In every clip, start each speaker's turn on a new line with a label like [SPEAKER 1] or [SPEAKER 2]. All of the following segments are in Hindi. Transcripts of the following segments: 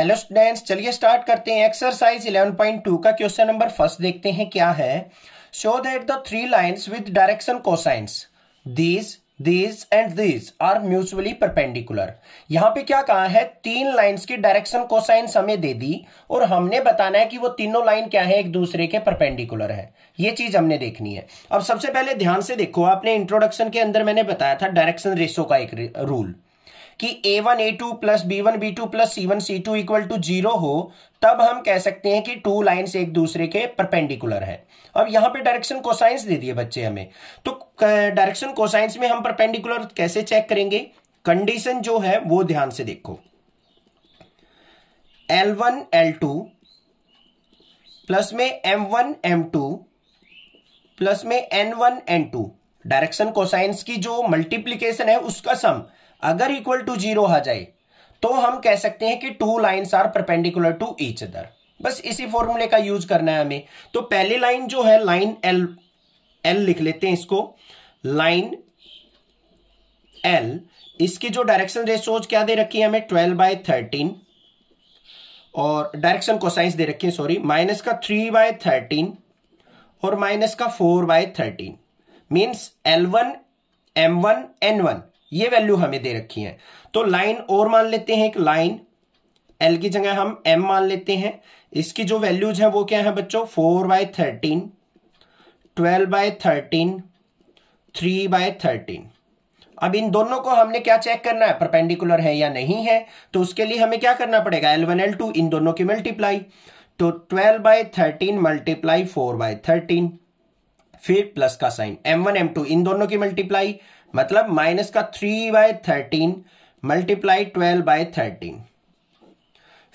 [SPEAKER 1] हेलो स्टूडेंट्स चलिए स्टार्ट करते हैं एक्सरसाइज 11.2 का क्वेश्चन नंबर फर्स्ट देखते हैं क्या है show that the three lines with direction cosines these these and these are mutually perpendicular यहां पे क्या कहा है तीन लाइंस की डायरेक्शन कोसाइंस हमें दे दी और हमने बताना है कि वो तीनों लाइन क्या है एक दूसरे के परपेंडिकुलर है ये चीज हमने देखनी है अब सबसे पहले ध्यान से देखो आपने इंट्रोडक्शन के अंदर मैंने बताया था डायरेक्शन रेशो का एक रूल कि A one A two plus B one B two plus C one C two equal to zero हो तब हम कह सकते हैं कि टू लाइंस एक दूसरे के परपेंडिकुलर है अब यहां पे डायरेक्शन कोसाइंस दे दिए बच्चे हमें तो डायरेक्शन कोसाइंस में हम परपेंडिकुलर कैसे चेक करेंगे कंडीशन जो है वो ध्यान से देखो L one L two plus में M one M two plus में N one N two direction cosines की जो मल्टीप्लीकेशन है उसका सम अगर इक्वल टू जीरो आ जाए तो हम कह सकते हैं कि two lines are perpendicular to each other बस इसी फॉर्मूले का यूज करना है हमें तो पहली लाइन जो है लाइन एल एल लिख लेते हैं इसको लाइन एल इसकी जो डायरेक्शन रेसोज क्या दे रखी है हमें ट्वेल्व बाय थर्टीन और डायरेक्शन को साइंस दे रखी है सॉरी माइनस का थ्री बाय थर्टीन और माइनस का four by thirteen means L one M one N one ये वैल्यू हमें दे रखी है तो लाइन और मान लेते हैं एक लाइन एल की जगह हम एम मान लेते हैं इसकी जो वैल्यूज है वो क्या है बच्चों four by thirteen twelve by thirteen three by thirteen अब इन दोनों को हमने क्या चेक करना है परपेंडिकुलर है या नहीं है तो उसके लिए हमें क्या करना पड़ेगा एल वन एल टू इन दोनों की मल्टीप्लाई तो twelve by thirteen multiply four by thirteen फिर प्लस का sign M one M two इन दोनों की मल्टीप्लाई मतलब माइनस का three by thirteen multiply twelve by thirteen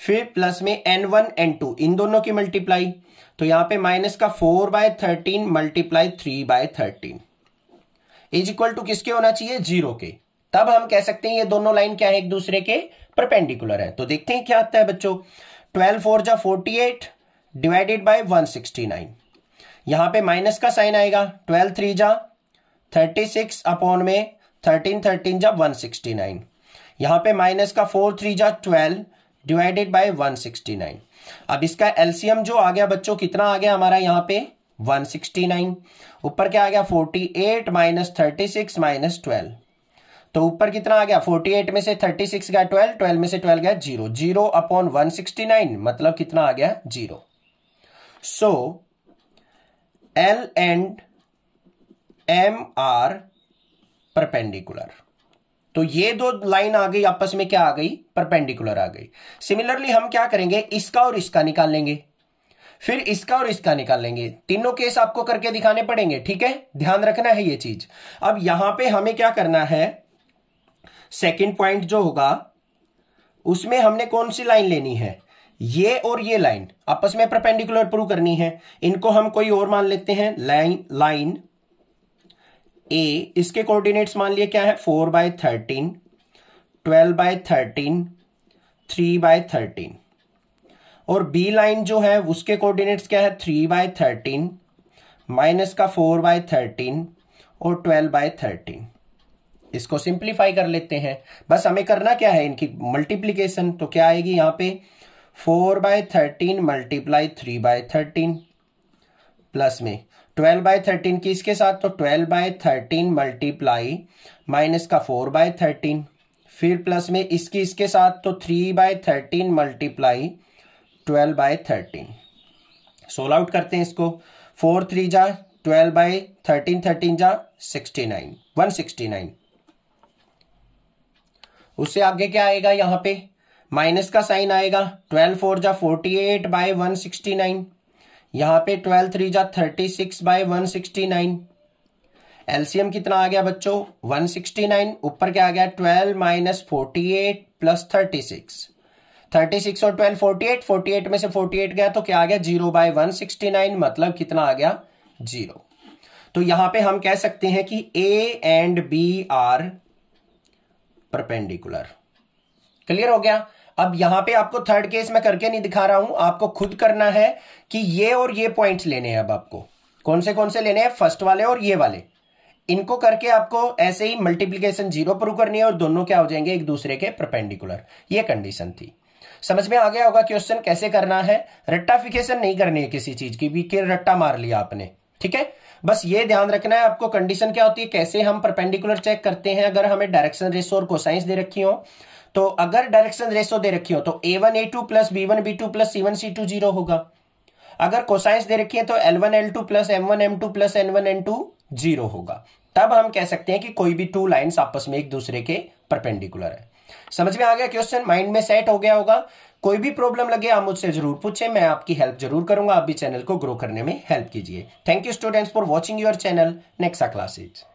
[SPEAKER 1] फिर प्लस में एन वन एन टू इन दोनों की मल्टीप्लाई तो यहां पे माइनस का four by thirteen multiply three by thirteen is equal to किसके होना चाहिए जीरो के तब हम कह सकते हैं ये दोनों लाइन क्या है एक दूसरे के परपेंडिकुलर है तो देखते हैं क्या आता है बच्चों ट्वेल्व फोर जा forty eight divided by one sixty nine यहां पर माइनस का साइन आएगा ट्वेल्व थ्री जा थर्टी सिक्स अपॉन में थर्टीन थर्टीन जा वन सिक्सटी नाइन यहाँ पे माइनस का फोर थ्री जा twelve divided by one sixty nine अब इसका एलसीएम जो आ गया बच्चों कितना आ गया हमारा यहाँ पे वन सिक्सटी नाइन ऊपर क्या आ गया forty eight minus thirty six minus twelve तो ऊपर कितना आ गया 48 में से 36 गया 12 12 में से 12 गया 0, 0 अपॉन 169 मतलब कितना आ गया 0. So L and M are perpendicular तो ये दो लाइन आ गई आपस में क्या आ गई परपेंडिकुलर आ गई सिमिलरली हम क्या करेंगे इसका और इसका निकाल लेंगे फिर इसका और इसका निकाल लेंगे तीनों केस आपको करके दिखाने पड़ेंगे ठीक है ध्यान रखना है ये चीज अब यहां पे हमें क्या करना है सेकंड पॉइंट जो होगा उसमें हमने कौन सी लाइन लेनी है ये और ये लाइन आपस में परपेंडिकुलर प्रूव करनी है इनको हम कोई और मान लेते हैं लाइन लाइन ए इसके कोऑर्डिनेट्स मान लिए क्या है four by thirteen twelve by thirteen three by thirteen और बी लाइन जो है उसके कोऑर्डिनेट्स क्या है थ्री बाय थर्टीन माइनस का फोर बाय थर्टीन और ट्वेल्व बाय थर्टीन इसको सिंप्लीफाई कर लेते हैं बस हमें करना क्या है इनकी मल्टीप्लीकेशन तो क्या आएगी यहां पे four by thirteen multiply three by thirteen plus में ट्वेल्व बाई थर्टीन की इसके साथ तो twelve by thirteen multiply minus का फोर बाय थर्टीन फिर प्लस में इसकी इसके साथ तो three by thirteen multiply twelve by thirteen solve out करते हैं इसको फोर थ्री जा ट्वेल्व बाय थर्टीन थर्टीन जा sixty nine one sixty nine उससे आगे क्या आएगा यहां पे माइनस का साइन आएगा ट्वेल्व फोर जा forty eight by one sixty nine यहां पे ट्वेल्व थ्री जा thirty six by one sixty nine LCM कितना आ गया बच्चों वन सिक्सटी नाइन ऊपर क्या आ गया twelve minus forty eight plus thirty six thirty six और twelve forty eight forty eight में से फोर्टी एट गया तो क्या आ गया zero by one sixty nine मतलब कितना आ गया जीरो तो यहां पे हम कह सकते हैं कि A and B are perpendicular clear हो गया अब यहां पे आपको थर्ड केस में करके नहीं दिखा रहा हूं आपको खुद करना है कि ये और ये पॉइंट्स लेने हैं अब आपको कौन से कौन से लेने हैं फर्स्ट वाले और ये वाले इनको करके आपको ऐसे ही मल्टीप्लीकेशन जीरो प्रूव करनी है और दोनों क्या हो जाएंगे एक दूसरे के परपेंडिकुलर ये कंडीशन थी समझ में आ गया होगा क्वेश्चन कैसे करना है रट्टाफिकेशन नहीं करनी है किसी चीज की भी कि रट्टा मार लिया आपने ठीक है बस ये ध्यान रखना है आपको कंडीशन क्या होती है कैसे हम परपेंडिकुलर चेक करते हैं अगर हमें डायरेक्शन रेसो और कोसाइंस दे रखी हो तो अगर डायरेक्शन रेशो तो दे रखी हो तो A one A two plus B one B two plus C one C two zero होगा अगर कोसाइंस दे रखी है तो L one L two plus M one M two plus N one N two zero होगा तब हम कह सकते हैं कि कोई भी टू लाइन आपस में एक दूसरे के परपेंडिकुलर है समझ में आ गया क्वेश्चन माइंड में सेट हो गया होगा कोई भी प्रॉब्लम लगे आप मुझसे जरूर पूछें मैं आपकी हेल्प जरूर करूंगा आप भी चैनल को ग्रो करने में हेल्प कीजिए thank you students for watching your channel Nexa classes